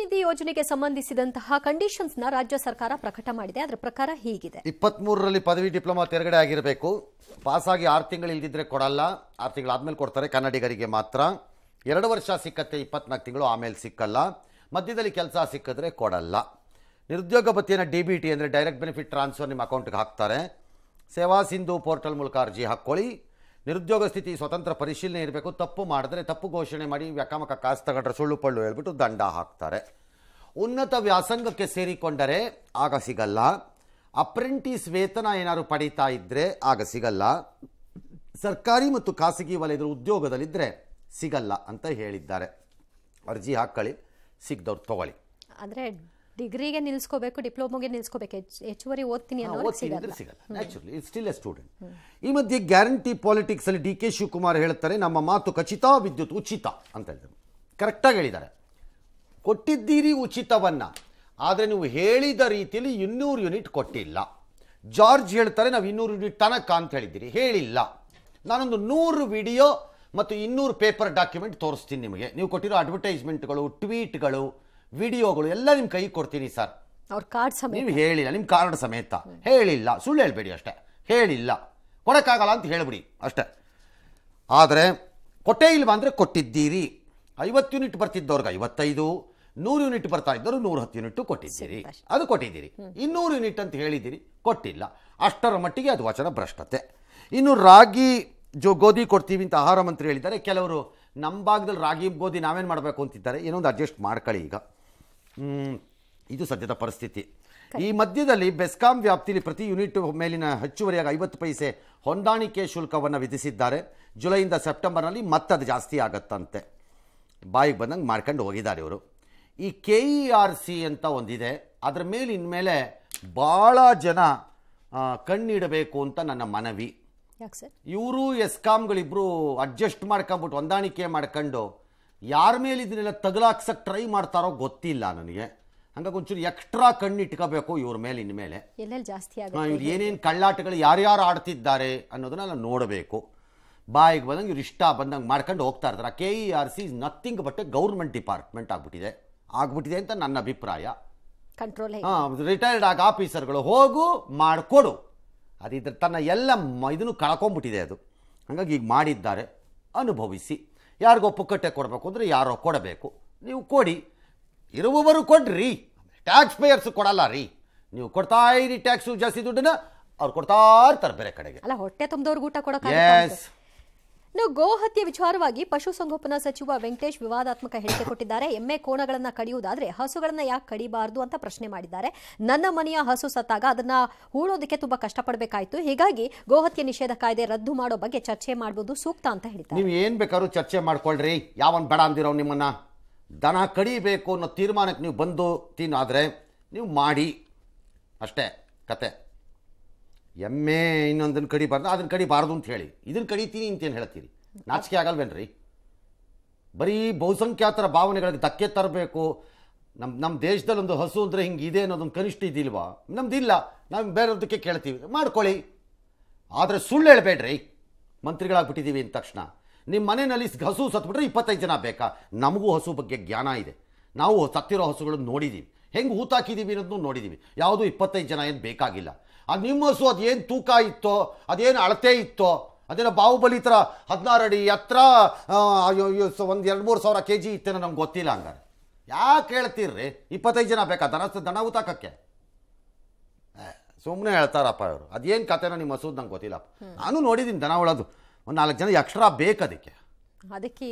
ನಿಧಿ ಯೋಜನೆಗೆ ಸಂಬಂಧಿಸಿದಂತಹ ಕಂಡೀಷನ್ಸ್ ನ ರಾಜ್ಯ ಸರ್ಕಾರ ಪ್ರಕಟ ಮಾಡಿದೆ ಅದರ ಪ್ರಕಾರ ಹೀಗಿದೆ ಇಪ್ಪತ್ತ್ ಮೂರರಲ್ಲಿ ಪದವಿ ಡಿಪ್ಲೊಮಾ ತೆರಗಡೆ ಆಗಿರಬೇಕು ಪಾಸಾಗಿ ಆರು ತಿಂಗಳು ಇಲ್ಲದಿದ್ರೆ ಕೊಡಲ್ಲ ಆರು ತಿಂಗಳು ಆದ್ಮೇಲೆ ಕೊಡ್ತಾರೆ ಕನ್ನಡಿಗರಿಗೆ ಮಾತ್ರ ಎರಡು ವರ್ಷ ಸಿಕ್ಕತ್ತೆ ಇಪ್ಪತ್ನಾಲ್ಕು ತಿಂಗಳು ಆಮೇಲೆ ಸಿಕ್ಕಲ್ಲ ಮಧ್ಯದಲ್ಲಿ ಕೆಲಸ ಸಿಕ್ಕಿದ್ರೆ ಕೊಡಲ್ಲ ನಿರುದ್ಯೋಗ ಡಿ ಬಿ ಟಿ ಅಂದರೆ ಡೈರೆಕ್ಟ್ ಬೆನಿಫಿಟ್ ಟ್ರಾನ್ಸ್ಫರ್ ನಿಮ್ಮ ಅಕೌಂಟ್ಗೆ ಹಾಕ್ತಾರೆ ಸೇವಾ ಸಿಂಧು ಪೋರ್ಟಲ್ ಮೂಲಕ ಅರ್ಜಿ ಹಾಕ್ಕೊಳ್ಳಿ ನಿರುದ್ಯೋಗ ಸ್ಥಿತಿ ಸ್ವತಂತ್ರ ಪರಿಶೀಲನೆ ಇರಬೇಕು ತಪ್ಪು ಮಾಡಿದ್ರೆ ತಪ್ಪು ಘೋಷಣೆ ಮಾಡಿ ವ್ಯಾಕಾಮಕ ಕಾಸು ತಗೊಂಡ್ರೆ ಸುಳ್ಳು ಪಳ್ಳು ಹೇಳ್ಬಿಟ್ಟು ದಂಡ ಹಾಕ್ತಾರೆ ಉನ್ನತ ವ್ಯಾಸಂಗಕ್ಕೆ ಸೇರಿಕೊಂಡರೆ ಆಗ ಸಿಗಲ್ಲ ಅಪ್ರೆಂಟಿಸ್ ವೇತನ ಏನಾದರೂ ಪಡೀತಾ ಇದ್ದರೆ ಆಗ ಸಿಗಲ್ಲ ಸರ್ಕಾರಿ ಮತ್ತು ಖಾಸಗಿ ವಲಯದ ಉದ್ಯೋಗದಲ್ಲಿದ್ದರೆ ಸಿಗಲ್ಲ ಅಂತ ಹೇಳಿದ್ದಾರೆ ಅರ್ಜಿ ಹಾಕ್ಕೊಳ್ಳಿ ಸಿಗ್ದವ್ರು ತಗೊಳ್ಳಿ ಅಂದರೆ ಡಿಗ್ರಿಗೆ ನಿಲ್ಸ್ಕೋಬೇಕು ಡಿಪ್ಲೊಮೊಗೆ ನಿಲ್ಸ್ಕೋಬೇಕು ಹೆಚ್ಚುವರಿ ಓದ್ತೀನಿ ಸಿಗಲ್ಲ ಸ್ಟಿಲ್ ಎ ಸ್ಟೂಡೆಂಟ್ ಈ ಮಧ್ಯೆ ಗ್ಯಾರಂಟಿ ಪಾಲಿಟಿಕ್ಸ್ ಅಲ್ಲಿ ಡಿ ಕೆ ಶಿವಕುಮಾರ್ ಹೇಳ್ತಾರೆ ನಮ್ಮ ಮಾತು ಖಚಿತ ವಿದ್ಯುತ್ ಉಚಿತ ಅಂತ ಹೇಳಿದ್ರು ಕರೆಕ್ಟಾಗಿ ಹೇಳಿದ್ದಾರೆ ಕೊಟ್ಟಿದ್ದೀರಿ ಉಚಿತವನ್ನ ಆದರೆ ನೀವು ಹೇಳಿದ ರೀತಿಯಲ್ಲಿ ಇನ್ನೂರು ಯೂನಿಟ್ ಕೊಟ್ಟಿಲ್ಲ ಜಾರ್ಜ್ ಹೇಳ್ತಾರೆ ನಾವು ಇನ್ನೂರು ಯೂನಿಟ್ ತನಕ ಅಂತ ಹೇಳಿದ್ದೀರಿ ಹೇಳಿಲ್ಲ ನಾನೊಂದು ನೂರು ವಿಡಿಯೋ ಮತ್ತು ಇನ್ನೂರು ಪೇಪರ್ ಡಾಕ್ಯುಮೆಂಟ್ ತೋರಿಸ್ತೀನಿ ನಿಮಗೆ ನೀವು ಕೊಟ್ಟಿರೋ ಅಡ್ವರ್ಟೈಸ್ಮೆಂಟ್ಗಳು ಟ್ವೀಟ್ಗಳು ವಿಡಿಯೋಗಳು ಎಲ್ಲ ನಿಮ್ಮ ಕೈ ಕೊಡ್ತೀನಿ ಸರ್ ಅವ್ರ ಕಾರ್ಡ್ ಸಮೇತ ನೀವು ಹೇಳಿಲ್ಲ ನಿಮ್ಮ ಕಾರ್ಡ್ ಸಮೇತ ಹೇಳಿಲ್ಲ ಸುಳ್ಳು ಹೇಳಬೇಡಿ ಅಷ್ಟೇ ಹೇಳಿಲ್ಲ ಕೊಡಕ್ಕಾಗಲ್ಲ ಅಂತ ಹೇಳಿಬಿಡಿ ಅಷ್ಟೇ ಆದರೆ ಕೊಟ್ಟೇ ಇಲ್ವಾ ಅಂದರೆ ಕೊಟ್ಟಿದ್ದೀರಿ ಐವತ್ತು ಯೂನಿಟ್ ಬರ್ತಿದ್ದವ್ರಿಗೆ ಐವತ್ತೈದು ನೂರು ಯೂನಿಟ್ ಬರ್ತಾ ಇದ್ದವರು ನೂರ ಹತ್ತು ಯೂನಿಟ್ ಕೊಟ್ಟಿದ್ದೀರಿ ಅದು ಕೊಟ್ಟಿದ್ದೀರಿ ಇನ್ನೂರು ಯೂನಿಟ್ ಅಂತ ಹೇಳಿದ್ದೀರಿ ಕೊಟ್ಟಿಲ್ಲ ಅಷ್ಟರ ಮಟ್ಟಿಗೆ ಅದು ವಚನ ಭ್ರಷ್ಟತೆ ಇನ್ನು ರಾಗಿ ಜೋ ಗೋಧಿ ಕೊಡ್ತೀವಿ ಅಂತ ಆಹಾರ ಮಂತ್ರಿ ಹೇಳಿದ್ದಾರೆ ಕೆಲವರು ನಮ್ಮ ಭಾಗದಲ್ಲಿ ರಾಗಿ ಗೋಧಿ ನಾವೇನು ಮಾಡಬೇಕು ಅಂತಿದ್ದಾರೆ ಏನೊಂದು ಅಡ್ಜಸ್ಟ್ ಮಾಡ್ಕೊಳ್ಳಿ ಈಗ ಇದು ಸದ್ಯದ ಪರಿಸ್ಥಿತಿ ಈ ಮಧ್ಯದಲ್ಲಿ ಬೆಸ್ಕಾಂ ವ್ಯಾಪ್ತಿಯಲ್ಲಿ ಪ್ರತಿ ಯೂನಿಟ್ ಮೇಲಿನ ಹೆಚ್ಚುವರಿಯಾಗಿ ಐವತ್ತು ಪೈಸೆ ಹೊಂದಾಣಿಕೆ ಶುಲ್ಕವನ್ನು ವಿಧಿಸಿದ್ದಾರೆ ಜುಲೈಯಿಂದ ಸೆಪ್ಟೆಂಬರ್ನಲ್ಲಿ ಮತ್ತದು ಜಾಸ್ತಿ ಆಗತ್ತಂತೆ ಬಾಯಿಗೆ ಬಂದಂಗೆ ಮಾಡ್ಕೊಂಡು ಹೋಗಿದ್ದಾರೆ ಇವರು ಈ ಕೆ ಇ ಆರ್ ಸಿ ಅಂತ ಒಂದಿದೆ ಅದರ ಮೇಲೆ ಇನ್ಮೇಲೆ ಭಾಳ ಜನ ಕಣ್ಣಿಡಬೇಕು ಅಂತ ನನ್ನ ಮನವಿ ಇವರು ಎಸ್ಕಾಮ್ಗಳಿಬ್ರು ಅಡ್ಜಸ್ಟ್ ಮಾಡ್ಕೊಂಬಿಟ್ಟು ಹೊಂದಾಣಿಕೆ ಮಾಡ್ಕೊಂಡು ಯಾರ ಮೇಲೆ ಇದನ್ನೆಲ್ಲ ತಗಲಾಕ್ಸಕ್ಕೆ ಟ್ರೈ ಮಾಡ್ತಾರೋ ಗೊತ್ತಿಲ್ಲ ನನಗೆ ಹಂಗಾಗಿ ಒಂಚೂರು ಎಕ್ಸ್ಟ್ರಾ ಇಟ್ಕೋಬೇಕು ಇವ್ರ ಮೇಲೆ ಇನ್ಮೇಲೆ ಮೇಲೆ ಜಾಸ್ತಿ ಆಗುತ್ತೆ ಇವ್ರು ಏನೇನು ಕಳ್ಳಾಟಗಳು ಯಾರ್ಯಾರು ಆಡ್ತಿದ್ದಾರೆ ಅನ್ನೋದನ್ನೆಲ್ಲ ನೋಡಬೇಕು ಬಾಯಿಗೆ ಬಂದಂಗೆ ಇವ್ರು ಇಷ್ಟ ಬಂದಂಗೆ ಮಾಡ್ಕೊಂಡು ಹೋಗ್ತಾ ಇರ್ತಾರೆ K E R C is nothing but government department ಆಗ್ಬಿಟ್ಟಿದೆ ಆಗ್ಬಿಟ್ಟಿದೆ ಅಂತ ನನ್ನ ಅಭಿಪ್ರಾಯ ಕಂಟ್ರೋಲ್ ಹಾಂ ರಿಟೈರ್ಡ್ ಆಗ ಆಫೀಸರ್ಗಳು ಹೋಗು ಮಾಡಿಕೊಡು ಅದು ಇದ್ರ ತನ್ನ ಎಲ್ಲ ಇದನ್ನು ಕಳ್ಕೊಂಬಿಟ್ಟಿದೆ ಅದು ಹಂಗಾಗಿ ಈಗ ಮಾಡಿದ್ದಾರೆ ಅನುಭವಿಸಿ ಯಾರಿಗೋ ಪುಕ್ಕಟ್ಟೆ ಕೊಡಬೇಕು ಅಂದರೆ ಯಾರೋ ಕೊಡಬೇಕು ನೀವು ಕೊಡಿ ಇರುವವರು ಕೊಡ್ರಿ ಟ್ಯಾಕ್ಸ್ ಪೇಯರ್ಸ್ ಕೊಡಲ್ಲ ರೀ ನೀವು ಕೊಡ್ತಾ ಇರಿ ಟ್ಯಾಕ್ಸು ಜಾಸ್ತಿ ದುಡ್ಡನ್ನ ಅವ್ರು ಕೊಡ್ತಾ ಇರ್ತಾರೆ ಬೇರೆ ಕಡೆಗೆ ಅಲ್ಲ ಹೊಟ್ಟೆ ತುಂಬಿದವ್ರಿಗೆ ಊಟ ಕೊಡೋಕೆ ಇನ್ನು ಗೋಹತ್ಯೆ ವಿಚಾರವಾಗಿ ಪಶುಸಂಗೋಪನಾ ಸಚಿವ ವೆಂಕಟೇಶ್ ವಿವಾದಾತ್ಮಕ ಹೇಳಿಕೆ ಕೊಟ್ಟಿದ್ದಾರೆ ಎಮ್ಮೆ ಕೋಣಗಳನ್ನು ಕಡಿಯುವುದಾದ್ರೆ ಹಸುಗಳನ್ನ ಯಾಕೆ ಕಡಿಬಾರದು ಅಂತ ಪ್ರಶ್ನೆ ಮಾಡಿದ್ದಾರೆ ನನ್ನ ಮನೆಯ ಹಸು ಸತ್ತಾಗ ಅದನ್ನ ಹೂಳೋದಕ್ಕೆ ತುಂಬಾ ಕಷ್ಟಪಡಬೇಕಾಯ್ತು ಹೀಗಾಗಿ ಗೋಹತ್ಯೆ ನಿಷೇಧ ಕಾಯ್ದೆ ರದ್ದು ಮಾಡೋ ಬಗ್ಗೆ ಚರ್ಚೆ ಮಾಡಬಹುದು ಸೂಕ್ತ ಅಂತ ಹೇಳಿದ್ದಾರೆ ನೀವು ಏನ್ ಬೇಕಾದ್ರೂ ಚರ್ಚೆ ಮಾಡ್ಕೊಳ್ರಿ ಯಾವನ್ ಬೇಡ ಅಂದಿರೋ ನಿಮ್ಮನ್ನ ದನ ಕಡಿಬೇಕು ಅನ್ನೋ ತೀರ್ಮಾನಕ್ಕೆ ನೀವು ಬಂದು ತಿನ್ನಾದ್ರೆ ನೀವು ಮಾಡಿ ಅಷ್ಟೇ ಕತೆ ಎಮ್ಮೆ ಇನ್ನೊಂದನ್ನು ಕಡಿಬಾರ್ದು ಅದನ್ನು ಕಡಿಬಾರ್ದು ಅಂತ ಹೇಳಿ ಇದನ್ನು ಕಡಿತೀನಿ ಅಂತೇನು ಹೇಳ್ತೀರಿ ನಾಚಿಕೆ ಆಗಲ್ವೇನ್ರಿ ಬರೀ ಬಹುಸಂಖ್ಯಾತರ ಭಾವನೆಗಳಿಗೆ ಧಕ್ಕೆ ತರಬೇಕು ನಮ್ಮ ನಮ್ಮ ದೇಶದಲ್ಲಿ ಒಂದು ಹಸು ಅಂದರೆ ಹಿಂಗೆ ಇದೆ ಅನ್ನೋದೊಂದು ಕನಿಷ್ಠ ಇದಿಲ್ವಾ ನಮ್ದಿಲ್ಲ ನಾವು ಬೇರೆಯವ್ರದಕ್ಕೆ ಕೇಳ್ತೀವಿ ಮಾಡ್ಕೊಳ್ಳಿ ಆದರೆ ಸುಳ್ಳು ಹೇಳಬೇಡ್ರಿ ಮಂತ್ರಿಗಳಾಗ್ಬಿಟ್ಟಿದ್ದೀವಿ ಅಂದ ತಕ್ಷಣ ನಿಮ್ಮ ಮನೆಯಲ್ಲಿ ಹಸು ಸತ್ಬಿಟ್ರೆ ಇಪ್ಪತ್ತೈದು ಜನ ಬೇಕಾ ನಮಗೂ ಹಸು ಬಗ್ಗೆ ಜ್ಞಾನ ಇದೆ ನಾವು ಸತ್ತಿರೋ ಹಸುಗಳನ್ನು ನೋಡಿದ್ದೀವಿ ಹೆಂಗೆ ಹೂತಾಕಿದ್ದೀವಿ ಅನ್ನೋದನ್ನು ನೋಡಿದ್ದೀವಿ ಯಾವುದೂ ಇಪ್ಪತ್ತೈದು ಜನ ಏನು ಬೇಕಾಗಿಲ್ಲ ಅದು ನಿಮ್ಮ ಹಸು ಅದೇನು ತೂಕ ಇತ್ತೋ ಅದೇನು ಅಳತೆ ಇತ್ತೋ ಅದೇನೋ ಬಾಹುಬಲಿ ಥರ ಹದಿನಾರು ಅಡಿ ಹತ್ರ ಒಂದು ಎರಡು ಮೂರು ಸಾವಿರ ಕೆ ಜಿ ಇತ್ತೇನೋ ನಮ್ಗೆ ಗೊತ್ತಿಲ್ಲ ಹಂಗಾರೆ ಯಾಕೆ ಹೇಳ್ತೀರ್ರಿ ಇಪ್ಪತ್ತೈದು ಜನ ಬೇಕಾ ದನ ದನ ಉತಾಕಕ್ಕೆ ಸುಮ್ಮನೆ ಹೇಳ್ತಾರಪ್ಪ ಅವರು ಅದೇನು ಕತೆನೋ ನಿಮ್ಮ ಮಸೂದ್ ನಂಗೆ ಗೊತ್ತಿಲ್ಲಪ್ಪ ನಾನು ನೋಡಿದ್ದೀನಿ ದನ ಒಳದು ಒಂದು ನಾಲ್ಕು ಜನ ಎಕ್ಸ್ಟ್ರಾ ಅದಕ್ಕೆ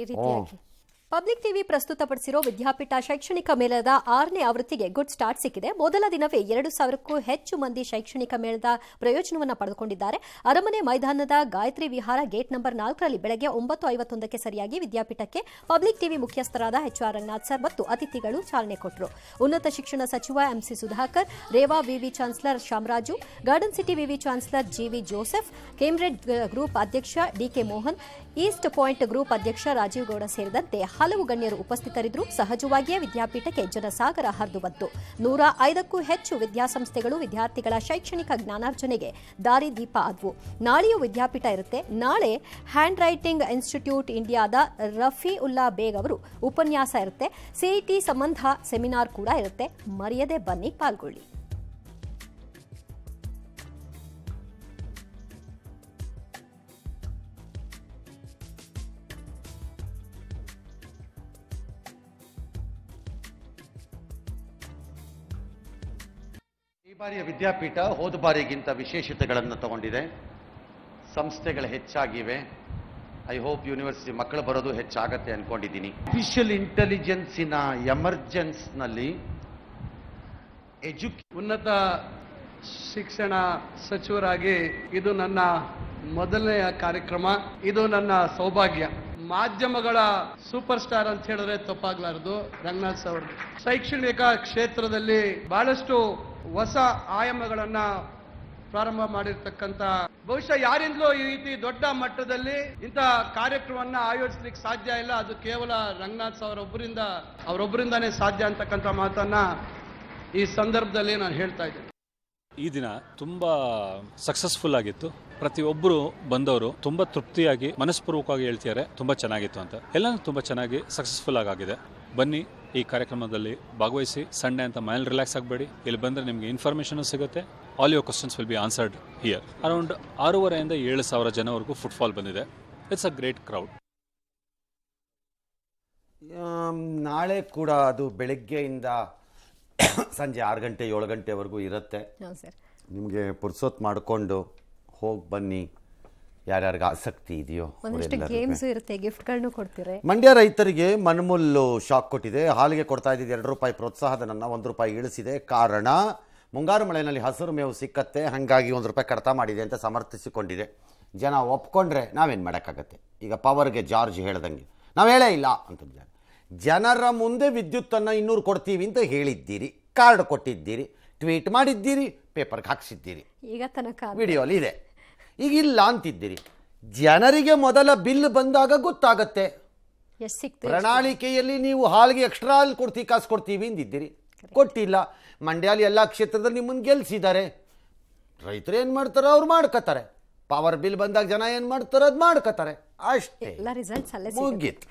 ಪಬ್ಲಿಕ್ ಟಿವಿ ಪ್ರಸ್ತುತಪಡಿಸಿರೋ ವಿದ್ಯಾಪೀಠ ಶೈಕ್ಷಣಿಕ ಮೇಳದ ಆರನೇ ಆವೃತ್ತಿಗೆ ಗುಡ್ ಸ್ಟಾರ್ಟ್ ಸಿಕ್ಕಿದೆ ಮೊದಲ ದಿನವೇ ಎರಡು ಸಾವಿರಕ್ಕೂ ಹೆಚ್ಚು ಮಂದಿ ಶೈಕ್ಷಣಿಕ ಮೇಳದ ಪ್ರಯೋಜನವನ್ನು ಪಡೆದುಕೊಂಡಿದ್ದಾರೆ ಅರಮನೆ ಮೈದಾನದ ಗಾಯತ್ರಿ ವಿಹಾರ ಗೇಟ್ ನಂಬರ್ ನಾಲ್ಕರಲ್ಲಿ ಬೆಳಗ್ಗೆ ಒಂಬತ್ತು ಐವತ್ತೊಂದಕ್ಕೆ ಸರಿಯಾಗಿ ವಿದ್ಯಾಪೀಠಕ್ಕೆ ಪಬ್ಲಿಕ್ ಟಿವಿ ಮುಖ್ಯಸ್ಥರಾದ ಎಚ್ ಆರ್ ರಂಗನಾಥ್ ಸರ್ ಮತ್ತು ಅತಿಥಿಗಳು ಚಾಲನೆ ಕೊಟ್ಟರು ಉನ್ನತ ಶಿಕ್ಷಣ ಸಚಿವ ಎಂಸಿ ಸುಧಾಕರ್ ರೇವಾ ವಿವಿ ಚಾನ್ಸಲರ್ ಶಾಮರಾಜು ಗಾರ್ಡನ್ ಸಿಟಿ ವಿವಿ chancellor GV Joseph Cambridge group ಅಧ್ಯಕ್ಷ DK Mohan East Point group ಅಧ್ಯಕ್ಷ ರಾಜೀವ್ ಗೌಡ ಸೇರಿದಂತೆ ಹಲವು ಗಣ್ಯರು ಉಪಸ್ಥಿತರಿದ್ದರು ಸಹಜವಾಗಿಯೇ ವಿದ್ಯಾಪೀಠಕ್ಕೆ ಜನಸಾಗರ ಹರಿದು ಬಂತು ನೂರ ಐದಕ್ಕೂ ಹೆಚ್ಚು ವಿದ್ಯಾಸಂಸ್ಥೆಗಳು ವಿದ್ಯಾರ್ಥಿಗಳ ಶೈಕ್ಷಣಿಕ ಜ್ಞಾನಾರ್ಜನೆಗೆ ದಾರಿದೀಪ ಆದವು ನಾಳೆಯೂ ವಿದ್ಯಾಪೀಠ ಇರುತ್ತೆ ನಾಳೆ ಹ್ಯಾಂಡ್ ರೈಟಿಂಗ್ ಇನ್ಸ್ಟಿಟ್ಯೂಟ್ ಇಂಡಿಯಾದ ರಫಿ ಉಲ್ಲಾ ಬೇಗ್ ಅವರು ಉಪನ್ಯಾಸ ಇರುತ್ತೆ ಸಿಇಟಿ ಸಂಬಂಧ ಸೆಮಿನಾರ್ ಕೂಡ ಇರುತ್ತೆ ಮರೆಯದೆ ಬನ್ನಿ ಪಾಲ್ಗೊಳ್ಳಿ ಬಾರಿಯ ವಿದ್ಯಾಪೀಠ ಹೋದ ಬಾರಿಗಿಂತ ವಿಶೇಷತೆಗಳನ್ನು ತಗೊಂಡಿದೆ ಸಂಸ್ಥೆಗಳು ಹೆಚ್ಚಾಗಿವೆ ಐ ಹೋಪ್ ಯೂನಿವರ್ಸಿಟಿ ಮಕ್ಕಳು ಬರೋದು ಹೆಚ್ಚಾಗತ್ತೆ ಅನ್ಕೊಂಡಿದ್ದೀನಿ ಆರ್ಟಿಫಿಷಿಯಲ್ ಇಂಟೆಲಿಜೆನ್ಸಿನ ಎಮರ್ಜೆನ್ಸ್ನಲ್ಲಿ ಎಜುಕೇ ಉನ್ನತ ಶಿಕ್ಷಣ ಸಚಿವರಾಗಿ ಇದು ನನ್ನ ಮೊದಲನೆಯ ಕಾರ್ಯಕ್ರಮ ಇದು ನನ್ನ ಸೌಭಾಗ್ಯ ಮಾಧ್ಯಮಗಳ ಸೂಪರ್ ಸ್ಟಾರ್ ಅಂತ ಹೇಳಿದ್ರೆ ತಪ್ಪಾಗ್ಲಾರದು ರಂಗನಾಥ್ ಅವರು ಶೈಕ್ಷಣಿಕ ಕ್ಷೇತ್ರದಲ್ಲಿ ಬಹಳಷ್ಟು ಹೊಸ ಆಯಾಮಗಳನ್ನ ಪ್ರಾರಂಭ ಮಾಡಿರ್ತಕ್ಕಂತ ಬಹುಶಃ ಯಾರಿಂದಲೂ ಈ ರೀತಿ ದೊಡ್ಡ ಮಟ್ಟದಲ್ಲಿ ಇಂಥ ಕಾರ್ಯಕ್ರಮವನ್ನ ಆಯೋಜಿಸ್ಲಿಕ್ಕೆ ಸಾಧ್ಯ ಇಲ್ಲ ಅದು ಕೇವಲ ರಂಗನಾಥ್ ಅವರೊಬ್ಬರಿಂದ ಅವರೊಬ್ಬರಿಂದಾನೇ ಸಾಧ್ಯ ಅಂತಕ್ಕಂಥ ಮಾತನ್ನ ಈ ಸಂದರ್ಭದಲ್ಲಿ ನಾನು ಹೇಳ್ತಾ ಇದ್ದೇನೆ ಈ ದಿನ ತುಂಬಾ ಸಕ್ಸಸ್ಫುಲ್ ಆಗಿತ್ತು ಪ್ರತಿಯೊಬ್ಬರು ಬಂದವರು ತುಂಬಾ ತೃಪ್ತಿಯಾಗಿ ಮನಸ್ಪೂರ್ವಕವಾಗಿ ಹೇಳ್ತಿದ್ದಾರೆ ತುಂಬಾ ಚೆನ್ನಾಗಿತ್ತು ಅಂತ ಎಲ್ಲಾನು ತುಂಬಾ ಚೆನ್ನಾಗಿ ಸಕ್ಸಸ್ಫುಲ್ ಆಗಿದೆ ಬನ್ನಿ ಈ ಕಾರ್ಯಕ್ರಮದಲ್ಲಿ ಭಾಗವಹಿಸಿ ಸಂಡೇ ಅಂತ ಮೈಂಡ್ ರಿಲ್ಯಾಕ್ಸ್ ಆಗಬೇಡಿ ಇಲ್ಲಿ ಬಂದರೆ ನಿಮಗೆ ಇನ್ಫಾರ್ಮೇಷನು ಸಿಗುತ್ತೆ all your questions will be answered here around ಆರೂವರೆಯಿಂದ ಏಳು ಸಾವಿರ ಜನವರೆಗೂ ಫುಟ್ಫಾಲ್ ಬಂದಿದೆ ಇಟ್ಸ್ ಅ ಗ್ರೇಟ್ ಕ್ರೌಡ್ ನಾಳೆ ಕೂಡ ಅದು ಬೆಳಗ್ಗೆಯಿಂದ ಸಂಜೆ ಆರು ಗಂಟೆ ಏಳು ಗಂಟೆವರೆಗೂ ಇರುತ್ತೆ ನಿಮಗೆ ಪುರ್ಸೊತ್ ಮಾಡಿಕೊಂಡು ಹೋಗಿ ಬನ್ನಿ ಯಾರ್ಯಾರಿಗೆ ಆಸಕ್ತಿ ಇದೆಯೋ ಗೇಮ್ಸ್ ಇರುತ್ತೆ ಗಿಫ್ಟ್ಗಳನ್ನು ಕೊಡ್ತೀರ ಮಂಡ್ಯ ರೈತರಿಗೆ ಮನ್ಮುಲ್ಲು ಶಾಕ್ ಕೊಟ್ಟಿದೆ ಹಾಲಿಗೆ ಕೊಡ್ತಾ ಇದ್ದಿದ್ದು ಎರಡು ರೂಪಾಯಿ ಪ್ರೋತ್ಸಾಹಧನನ್ನು ಒಂದು ರೂಪಾಯಿ ಇಳಿಸಿದೆ ಕಾರಣ ಮುಂಗಾರು ಮಳೆಯಲ್ಲಿ ಹಸಿರು ಮೇವು ಸಿಕ್ಕತ್ತೆ ಹಂಗಾಗಿ ಒಂದು ರೂಪಾಯಿ ಕಡತ ಮಾಡಿದೆ ಅಂತ ಸಮರ್ಥಿಸಿಕೊಂಡಿದೆ ಜನ ಒಪ್ಕೊಂಡ್ರೆ ನಾವೇನು ಮಾಡೋಕ್ಕಾಗತ್ತೆ ಈಗ ಪವರ್ಗೆ ಜಾರ್ಜ್ ಹೇಳ್ದಂಗೆ ನಾವು ಹೇಳೇ ಇಲ್ಲ ಅಂತ ಜನರ ಮುಂದೆ ವಿದ್ಯುತ್ತನ್ನು ಇನ್ನೂರು ಕೊಡ್ತೀವಿ ಅಂತ ಹೇಳಿದ್ದೀರಿ ಕಾರ್ಡ್ ಕೊಟ್ಟಿದ್ದೀರಿ ಟ್ವೀಟ್ ಮಾಡಿದ್ದೀರಿ ಪೇಪರ್ಗೆ ಹಾಕ್ಸಿದ್ದೀರಿ ಈಗ ತನಕ ವಿಡಿಯೋಲಿ ಇದೆ ಈಗ ಇಲ್ಲ ಅಂತಿದ್ದೀರಿ ಜನರಿಗೆ ಮೊದಲ ಬಿಲ್ ಬಂದಾಗ ಗೊತ್ತಾಗತ್ತೆ ಪ್ರಣಾಳಿಕೆಯಲ್ಲಿ ನೀವು ಹಾಲಿಗೆ ಎಕ್ಸ್ಟ್ರಾ ಅಲ್ಲಿ ಕೊಡ್ತೀವಿ ಕಾಸು ಕೊಡ್ತೀವಿ ಅಂದಿದ್ದೀರಿ ಕೊಟ್ಟಿಲ್ಲ ಮಂಡ್ಯಾಲಿ ಎಲ್ಲ ಕ್ಷೇತ್ರದಲ್ಲಿ ನಿಮ್ಮನ್ನು ಗೆಲ್ಲಿಸಿದ್ದಾರೆ ರೈತರು ಏನು ಮಾಡ್ತಾರೆ ಅವ್ರು ಮಾಡ್ಕೋತಾರೆ ಪವರ್ ಬಿಲ್ ಬಂದಾಗ ಜನ ಏನು ಮಾಡ್ತಾರೋ ಅದು ಮಾಡ್ಕೋತಾರೆ ಅಷ್ಟೇ ಮುಗೀತು